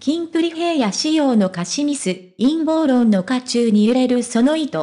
キンプリ平野仕様の歌詞ミス、陰謀論の渦中に揺れるその意図。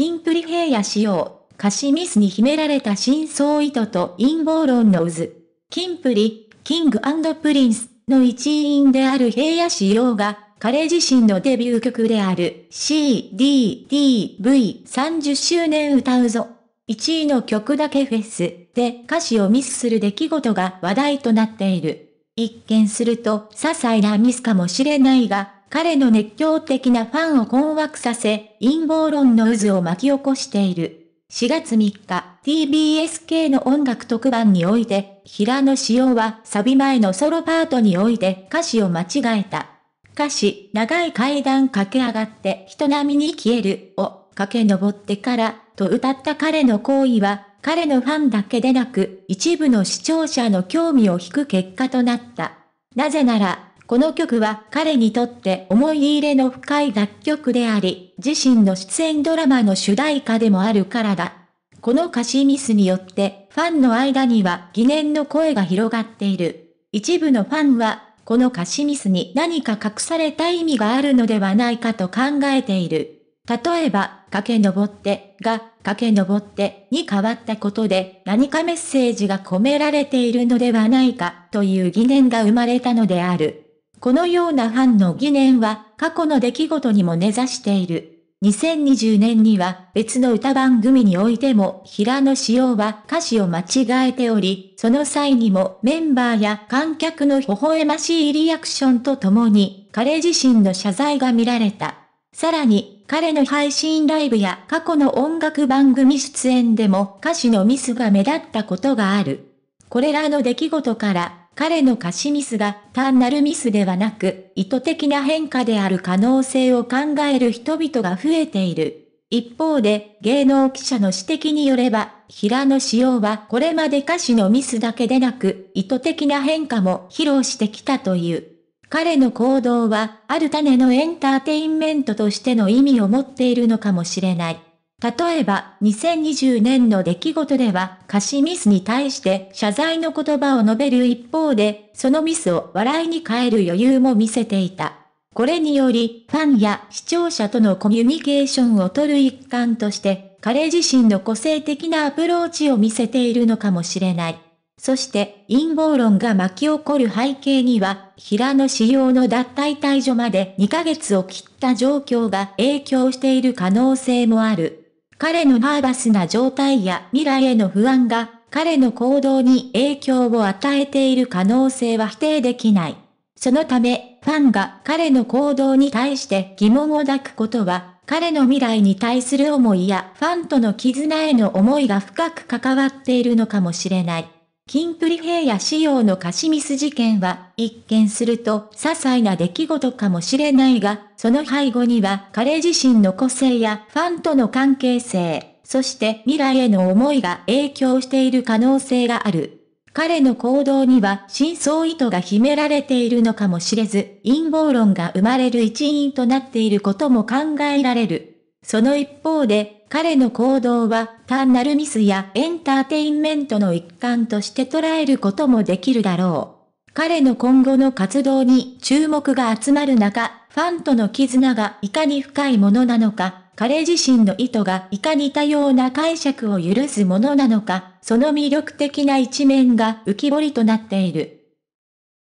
ンプリ平野仕様、歌詞ミスに秘められた真相意図と陰謀論の渦。キンプリ、キングプリンスの一員である平野仕様が、彼自身のデビュー曲である CDDV30 周年歌うぞ。1位の曲だけフェスで歌詞をミスする出来事が話題となっている。一見すると些細なミスかもしれないが、彼の熱狂的なファンを困惑させ、陰謀論の渦を巻き起こしている。4月3日、TBS k の音楽特番において、平野紫耀はサビ前のソロパートにおいて歌詞を間違えた。歌詞、長い階段駆け上がって人並みに消えるを駆け上ってからと歌った彼の行為は彼のファンだけでなく、一部の視聴者の興味を引く結果となった。なぜなら、この曲は彼にとって思い入れの深い楽曲であり、自身の出演ドラマの主題歌でもあるからだ。この歌詞ミスによって、ファンの間には疑念の声が広がっている。一部のファンは、この歌詞ミスに何か隠された意味があるのではないかと考えている。例えば、駆け上ってが駆け上ってに変わったことで何かメッセージが込められているのではないかという疑念が生まれたのである。このような反の疑念は過去の出来事にも根ざしている。2020年には別の歌番組においても平野紫耀は歌詞を間違えており、その際にもメンバーや観客の微笑ましいリアクションとともに彼自身の謝罪が見られた。さらに、彼の配信ライブや過去の音楽番組出演でも歌詞のミスが目立ったことがある。これらの出来事から、彼の歌詞ミスが単なるミスではなく、意図的な変化である可能性を考える人々が増えている。一方で、芸能記者の指摘によれば、平野紫耀はこれまで歌詞のミスだけでなく、意図的な変化も披露してきたという。彼の行動は、ある種のエンターテインメントとしての意味を持っているのかもしれない。例えば、2020年の出来事では、歌詞ミスに対して謝罪の言葉を述べる一方で、そのミスを笑いに変える余裕も見せていた。これにより、ファンや視聴者とのコミュニケーションをとる一環として、彼自身の個性的なアプローチを見せているのかもしれない。そして陰謀論が巻き起こる背景には、平野仕様の脱退退場まで2ヶ月を切った状況が影響している可能性もある。彼のナーバスな状態や未来への不安が、彼の行動に影響を与えている可能性は否定できない。そのため、ファンが彼の行動に対して疑問を抱くことは、彼の未来に対する思いやファンとの絆への思いが深く関わっているのかもしれない。キンプリ平野仕様のカシミス事件は、一見すると些細な出来事かもしれないが、その背後には彼自身の個性やファンとの関係性、そして未来への思いが影響している可能性がある。彼の行動には真相意図が秘められているのかもしれず、陰謀論が生まれる一因となっていることも考えられる。その一方で、彼の行動は単なるミスやエンターテインメントの一環として捉えることもできるだろう。彼の今後の活動に注目が集まる中、ファンとの絆がいかに深いものなのか、彼自身の意図がいかに多様な解釈を許すものなのか、その魅力的な一面が浮き彫りとなっている。